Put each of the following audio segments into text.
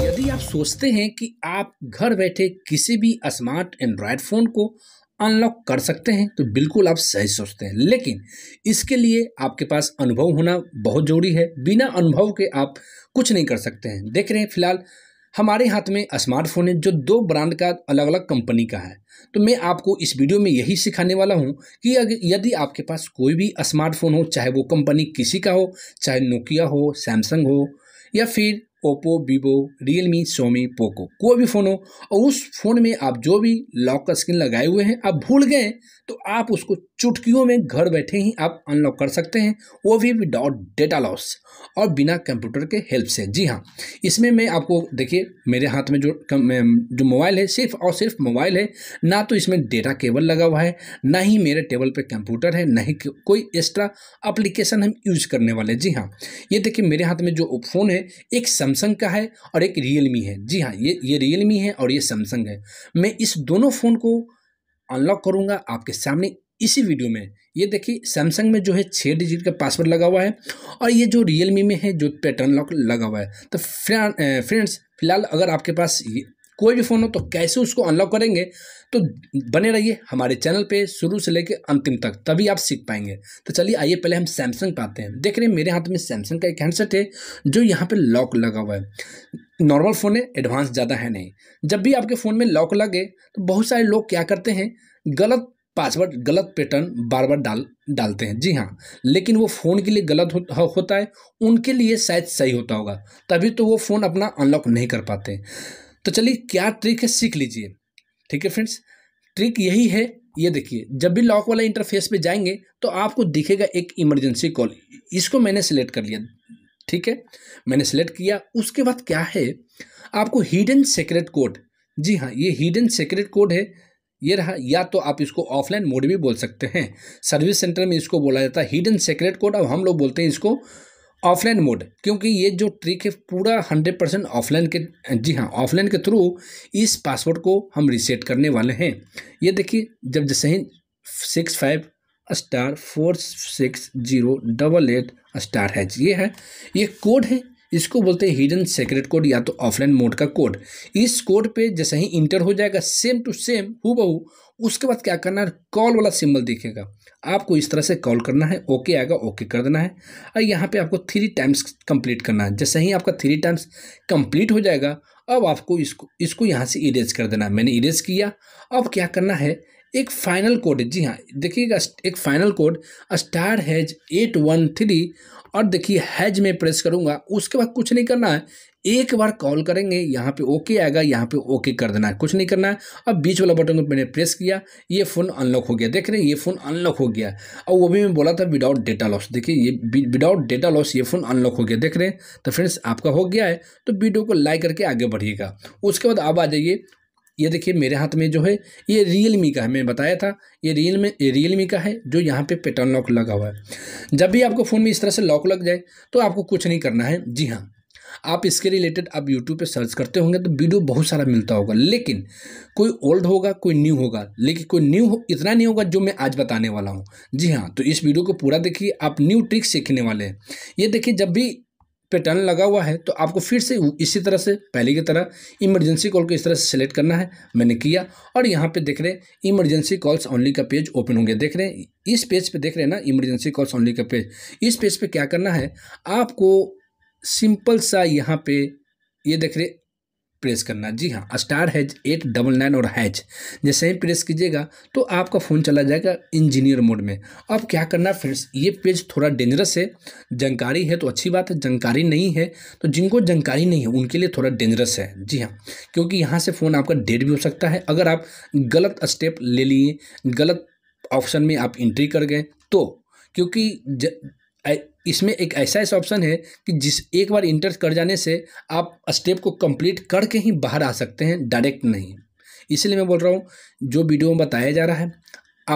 यदि आप सोचते हैं कि आप घर बैठे किसी भी स्मार्ट एंड्रॉयड फ़ोन को अनलॉक कर सकते हैं तो बिल्कुल आप सही सोचते हैं लेकिन इसके लिए आपके पास अनुभव होना बहुत ज़रूरी है बिना अनुभव के आप कुछ नहीं कर सकते हैं देख रहे हैं फिलहाल हमारे हाथ में स्मार्टफोन है जो दो ब्रांड का अलग अलग कंपनी का है तो मैं आपको इस वीडियो में यही सिखाने वाला हूं कि यदि आपके पास कोई भी स्मार्टफोन हो चाहे वो कंपनी किसी का हो चाहे नोकिया हो सैमसंग हो या फिर Oppo Vivo Realme Xiaomi Poco कोई भी फ़ोन हो और उस फ़ोन में आप जो भी लॉक का स्क्रीन लगाए हुए हैं आप भूल गए तो आप उसको चुटकियों में घर बैठे ही आप अनलॉक कर सकते हैं वो भी विदाउट डेटा लॉस और बिना कंप्यूटर के हेल्प से जी हाँ इसमें मैं आपको देखिए मेरे हाथ में जो जो मोबाइल है सिर्फ और सिर्फ मोबाइल है ना तो इसमें डेटा केबल लगा हुआ है ना ही मेरे टेबल पर कंप्यूटर है ना ही कोई एक्स्ट्रा अप्लीकेशन हम यूज करने वाले जी हाँ ये देखिए मेरे हाथ में जो फ़ोन है एक सैमसंग का है और एक रियलमी है जी हाँ ये ये रियलमी है और ये सैमसंग है मैं इस दोनों फ़ोन को अनलॉक करूँगा आपके सामने इसी वीडियो में ये देखिए सैमसंग में जो है छः डिजिट का पासवर्ड लगा हुआ है और ये जो रियलमी में है जो पैटर्न लॉक लगा हुआ है तो फ्रेंड्स फिलहाल अगर आपके पास कोई भी फ़ोन हो तो कैसे उसको अनलॉक करेंगे तो बने रहिए हमारे चैनल पे शुरू से लेकर अंतिम तक तभी आप सीख पाएंगे तो चलिए आइए पहले हम सैमसंग पाते आते हैं देख रहे हैं मेरे हाथ में सैमसंग का एक हैंडसेट है जो यहाँ पे लॉक लगा हुआ है नॉर्मल फ़ोन है एडवांस ज़्यादा है नहीं जब भी आपके फ़ोन में लॉक लगे तो बहुत सारे लोग क्या करते हैं गलत पासवर्ड गलत पैटर्न बार बार डाल डालते हैं जी हाँ लेकिन वो फ़ोन के लिए गलत हो, होता है उनके लिए शायद सही होता होगा तभी तो वो फ़ोन अपना अनलॉक नहीं कर पाते तो चलिए क्या ट्रिक है सीख लीजिए ठीक है फ्रेंड्स ट्रिक यही है ये देखिए जब भी लॉक वाला इंटरफेस पे जाएंगे तो आपको दिखेगा एक इमरजेंसी कॉल इसको मैंने सेलेक्ट कर लिया ठीक है मैंने सेलेक्ट किया उसके बाद क्या है आपको हिडन सेक्रेट कोड जी हाँ ये हिडन सेक्रेट कोड है ये रहा या तो आप इसको ऑफलाइन मोड भी बोल सकते हैं सर्विस सेंटर में इसको बोला जाता है हिडन सेक्रेट कोड अब हम लोग बोलते हैं इसको ऑफलाइन मोड क्योंकि ये जो ट्रिक है पूरा हंड्रेड परसेंट ऑफलाइन के जी हाँ ऑफलाइन के थ्रू इस पासवर्ड को हम रीसेट करने वाले हैं ये देखिए जब जैसे ही six five star four six zero double eight star है ये है ये कोड है इसको बोलते हैं हिडन सेक्रेट कोड या तो ऑफलाइन मोड का कोड इस कोड पे जैसे ही इंटर हो जाएगा सेम टू सेम हु बहू उसके बाद क्या करना है कॉल वाला सिंबल दिखेगा आपको इस तरह से कॉल करना है ओके आएगा ओके कर देना है और यहाँ पे आपको थ्री टाइम्स कंप्लीट करना है जैसे ही आपका थ्री टाइम्स कंप्लीट हो जाएगा अब आपको इसको इसको यहाँ से इरेज कर देना है मैंने इरेज किया अब क्या करना है एक फाइनल कोड है जी हाँ देखिएगा एक final code star hash eight one three और देखिए हैज में प्रेस करूँगा उसके बाद कुछ नहीं करना है एक बार कॉल करेंगे यहाँ पे ओके आएगा यहाँ पे ओके कर देना है कुछ नहीं करना है अब बीच वाला बटन को मैंने प्रेस किया ये फ़ोन अनलॉक हो गया देख रहे हैं ये फ़ोन अनलॉक हो गया और वो भी मैं बोला था विदाउट डेटा लॉस देखिए ये विदाउट डेटा लॉस ये फ़ोन अनलॉक हो गया देख रहे हैं तो फ्रेंड्स आपका हो गया है तो वीडियो को लाइक करके आगे बढ़िएगा उसके बाद आप आ जाइए ये देखिए मेरे हाथ में जो है ये रियल मी का है मैंने बताया था ये रियल में रियल मी का है जो यहाँ पे पैटर्न लॉक लगा हुआ है जब भी आपको फ़ोन में इस तरह से लॉक लग जाए तो आपको कुछ नहीं करना है जी हाँ आप इसके रिलेटेड आप यूट्यूब पे सर्च करते होंगे तो वीडियो बहुत सारा मिलता होगा लेकिन कोई ओल्ड होगा कोई न्यू होगा लेकिन कोई न्यू हो, इतना नहीं होगा जो मैं आज बताने वाला हूँ जी हाँ तो इस वीडियो को पूरा देखिए आप न्यू ट्रिक सीखने वाले हैं ये देखिए जब भी पैटर्न लगा हुआ है तो आपको फिर से इसी तरह से पहले की तरह इमरजेंसी कॉल को इस तरह से सेलेक्ट करना है मैंने किया और यहाँ पे देख रहे हैं इमरजेंसी कॉल्स ओनली का पेज ओपन होंगे देख रहे हैं इस पेज पे देख रहे हैं ना इमरजेंसी कॉल्स ओनली का पेज इस पेज पे क्या करना है आपको सिंपल सा यहाँ पे ये यह देख रहे प्रेस करना जी हाँ star hash eight double nine और हैज जैसे ही प्रेस कीजिएगा तो आपका फ़ोन चला जाएगा इंजीनियर मोड में अब क्या करना फ्रेंड्स ये पेज थोड़ा डेंजरस है जानकारी है तो अच्छी बात है जानकारी नहीं है तो जिनको जानकारी नहीं है उनके लिए थोड़ा डेंजरस है जी हाँ क्योंकि यहाँ से फ़ोन आपका डेड भी हो सकता है अगर आप गलत स्टेप ले लिए गलत ऑप्शन में आप इंट्री कर गए तो क्योंकि ज, इसमें एक ऐसा ऐसा ऑप्शन है कि जिस एक बार इंटर कर जाने से आप स्टेप को कंप्लीट करके ही बाहर आ सकते हैं डायरेक्ट नहीं इसलिए मैं बोल रहा हूँ जो वीडियो में बताया जा रहा है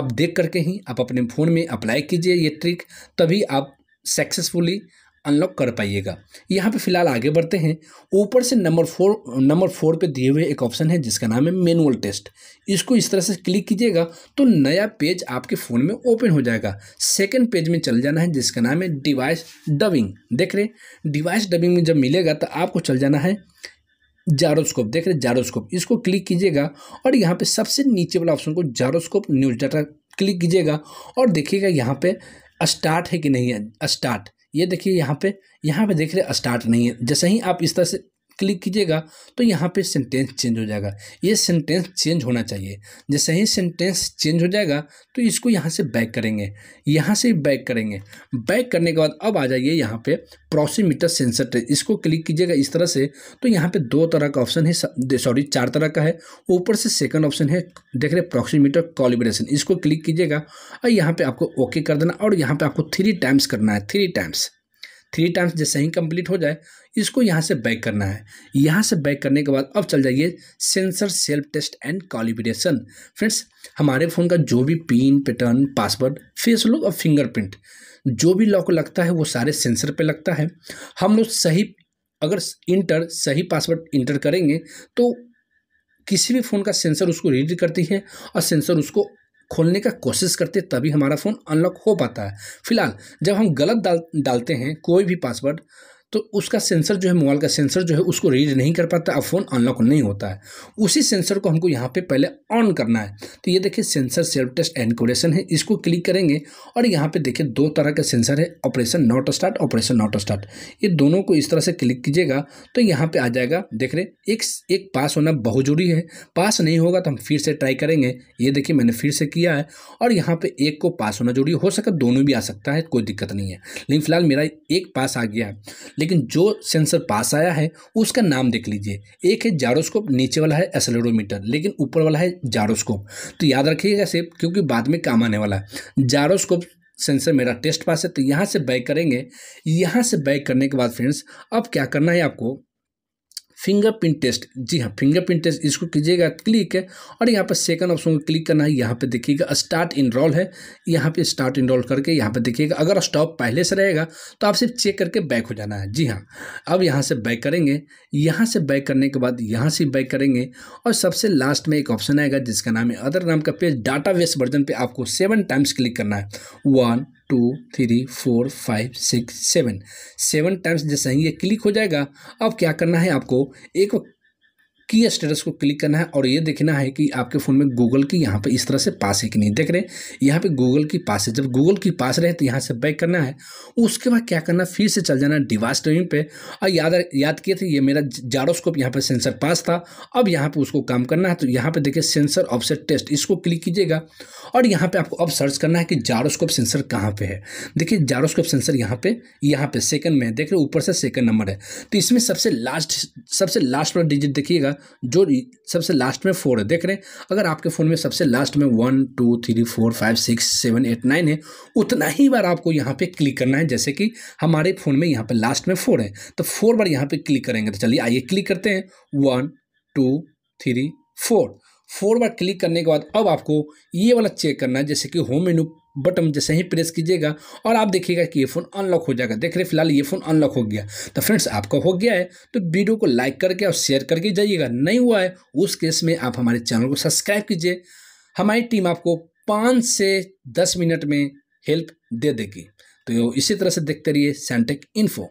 आप देख करके ही आप अपने फ़ोन में अप्लाई कीजिए ये ट्रिक तभी आप सक्सेसफुली अनलॉक कर पाइएगा यहाँ पे फिलहाल आगे बढ़ते हैं ऊपर से नंबर फोर नंबर फोर पे दिए हुए एक ऑप्शन है जिसका नाम है मैनुअल टेस्ट इसको इस तरह से क्लिक कीजिएगा तो नया पेज आपके फ़ोन में ओपन हो जाएगा सेकंड पेज में चल जाना है जिसका नाम है डिवाइस डबिंग देख रहे डिवाइस डबिंग में जब मिलेगा तो आपको चल जाना है जारोस्कोप देख रहे जारोस्कोप इसको क्लिक कीजिएगा और यहाँ पर सबसे नीचे वाला ऑप्शन को जारोस्कोप न्यूज़ डाटा क्लिक कीजिएगा और देखिएगा यहाँ पर स्टार्ट है कि नहीं है स्टार्ट ये देखिए यहाँ पे यहाँ पे देख रहे स्टार्ट नहीं है जैसे ही आप इस तरह से क्लिक कीजिएगा तो यहाँ पे सेंटेंस चेंज हो जाएगा ये सेंटेंस चेंज होना चाहिए जैसे ही सेंटेंस चेंज हो जाएगा तो इसको यहाँ से बैक करेंगे यहाँ से बैक करेंगे बैक करने के बाद अब आ जाइए यहाँ पे प्रोसीमीटर सेंसर टेस्ट इसको क्लिक कीजिएगा इस तरह से तो यहाँ पर दो तरह का ऑप्शन है सॉरी चार तरह का है ऊपर से सेकेंड ऑप्शन है देख रहे प्रोक्सीमीटर कॉलिब्रेशन इसको क्लिक कीजिएगा और यहाँ पर आपको ओके कर देना और यहाँ पर आपको थ्री टाइम्स करना है थ्री टाइम्स थ्री टाइम्स जैसे ही कंप्लीट हो जाए इसको यहाँ से बैक करना है यहाँ से बैक करने के बाद अब चल जाइए sensor self test and calibration friends हमारे फ़ोन का जो भी pin pattern password face lock और फिंगरप्रिंट जो भी लॉक लगता है वो सारे सेंसर पे लगता है हम लोग सही अगर इंटर सही पासवर्ड इंटर करेंगे तो किसी भी फ़ोन का सेंसर उसको रीड करती है और सेंसर उसको खोलने का कोशिश करते तभी हमारा फ़ोन अनलॉक हो पाता है फिलहाल जब हम गलत डाल डालते हैं कोई भी पासवर्ड तो उसका सेंसर जो है मोबाइल का सेंसर जो है उसको रीड नहीं कर पाता अब फ़ोन अनलॉक नहीं होता है उसी सेंसर को हमको यहाँ पे पहले ऑन करना है तो ये देखिए सेंसर सेल्फ टेस्ट एनकोडेशन है इसको क्लिक करेंगे और यहाँ पे देखिए दो तरह का सेंसर है operation not start operation not start ये दोनों को इस तरह से क्लिक कीजिएगा तो यहाँ पर आ जाएगा देख रहे एक एक पास होना बहुत जरूरी है पास नहीं होगा तो हम फिर से ट्राई करेंगे ये देखिए मैंने फिर से किया है और यहाँ पर एक को पास होना जरूरी हो सकता दोनों भी आ सकता है कोई दिक्कत नहीं है लेकिन फिलहाल मेरा एक पास आ गया है लेकिन जो सेंसर पास आया है उसका नाम देख लीजिए एक है जारोस्कोप नीचे वाला है एसलेरोमीटर लेकिन ऊपर वाला है जारोस्कोप तो याद रखिएगा सिर्फ क्योंकि बाद में काम आने वाला है जारोस्कोप सेंसर मेरा टेस्ट पास है तो यहाँ से बैक करेंगे यहाँ से बैक करने के बाद फ्रेंड्स अब क्या करना है आपको फिंगरप्रिंट टेस्ट जी हाँ फिंगरप्रिंट टेस्ट इसको कीजिएगा क्लिक है और यहाँ पर सेकंड ऑप्शन को क्लिक करना है यहाँ पे देखिएगा स्टार्ट इनरोल है यहाँ पे स्टार्ट इनरोल करके यहाँ पे देखिएगा अगर स्टॉप पहले से रहेगा तो आप सिर्फ चेक करके बैक हो जाना है जी हाँ अब यहाँ से बैक करेंगे यहाँ से बैक करने के बाद यहाँ से बैक करेंगे और सबसे लास्ट में एक ऑप्शन आएगा जिसका नाम है अदर नाम का पेज डाटा वर्जन पर आपको सेवन टाइम्स क्लिक करना है one two three four five six seven seven times जैसे ही ये क्लिक हो जाएगा अब क्या करना है आपको एक की स्टेटस को क्लिक करना है और ये देखना है कि आपके फ़ोन में गूगल की यहाँ पे इस तरह से पास है कि नहीं देख रहे हैं यहाँ पे गूगल की पास है जब गूगल की पास रहे तो यहाँ से बैक करना है उसके बाद क्या करना फिर से चल जाना डिवाइस ट्रेनिंग पे और याद याद किए थे ये मेरा जारोस्कोप यहाँ पर सेंसर पास था अब यहाँ पर उसको काम करना है तो यहाँ पर देखिए सेंसर ऑफसेट टेस्ट इसको क्लिक कीजिएगा और यहाँ पर आपको अब सर्च करना है कि जारोस्कोप सेंसर कहाँ पर है देखिए जारोस्कोप सेंसर यहाँ पर यहाँ पर सेकंड में देख रहे ऊपर से सेकंड नंबर है तो इसमें सबसे लास्ट सबसे लास्ट वाला डिजिट देखिएगा जो सबसे लास्ट में फोर है देख रहे हैं अगर आपके फ़ोन में सबसे लास्ट में one two three four five six seven eight nine है उतना ही बार आपको यहाँ पे क्लिक करना है जैसे कि हमारे फ़ोन में यहाँ पे लास्ट में फोर है तो फोर बार यहाँ पे क्लिक करेंगे तो चलिए आइए क्लिक करते हैं वन टू थ्री फोर फोर बार क्लिक करने के बाद अब आपको ये वाला चेक करना है जैसे कि होम मेनू बटन जैसे ही प्रेस कीजिएगा और आप देखिएगा कि ये फ़ोन अनलॉक हो जाएगा देख रहे फिलहाल ये फ़ोन अनलॉक हो गया तो फ्रेंड्स आपका हो गया है तो वीडियो को लाइक करके और शेयर करके जाइएगा नहीं हुआ है उस केस में आप हमारे चैनल को सब्सक्राइब कीजिए हमारी टीम आपको पाँच से दस मिनट में हेल्प दे देगी तो इसी तरह से देखते रहिए सेंटेक इन्फो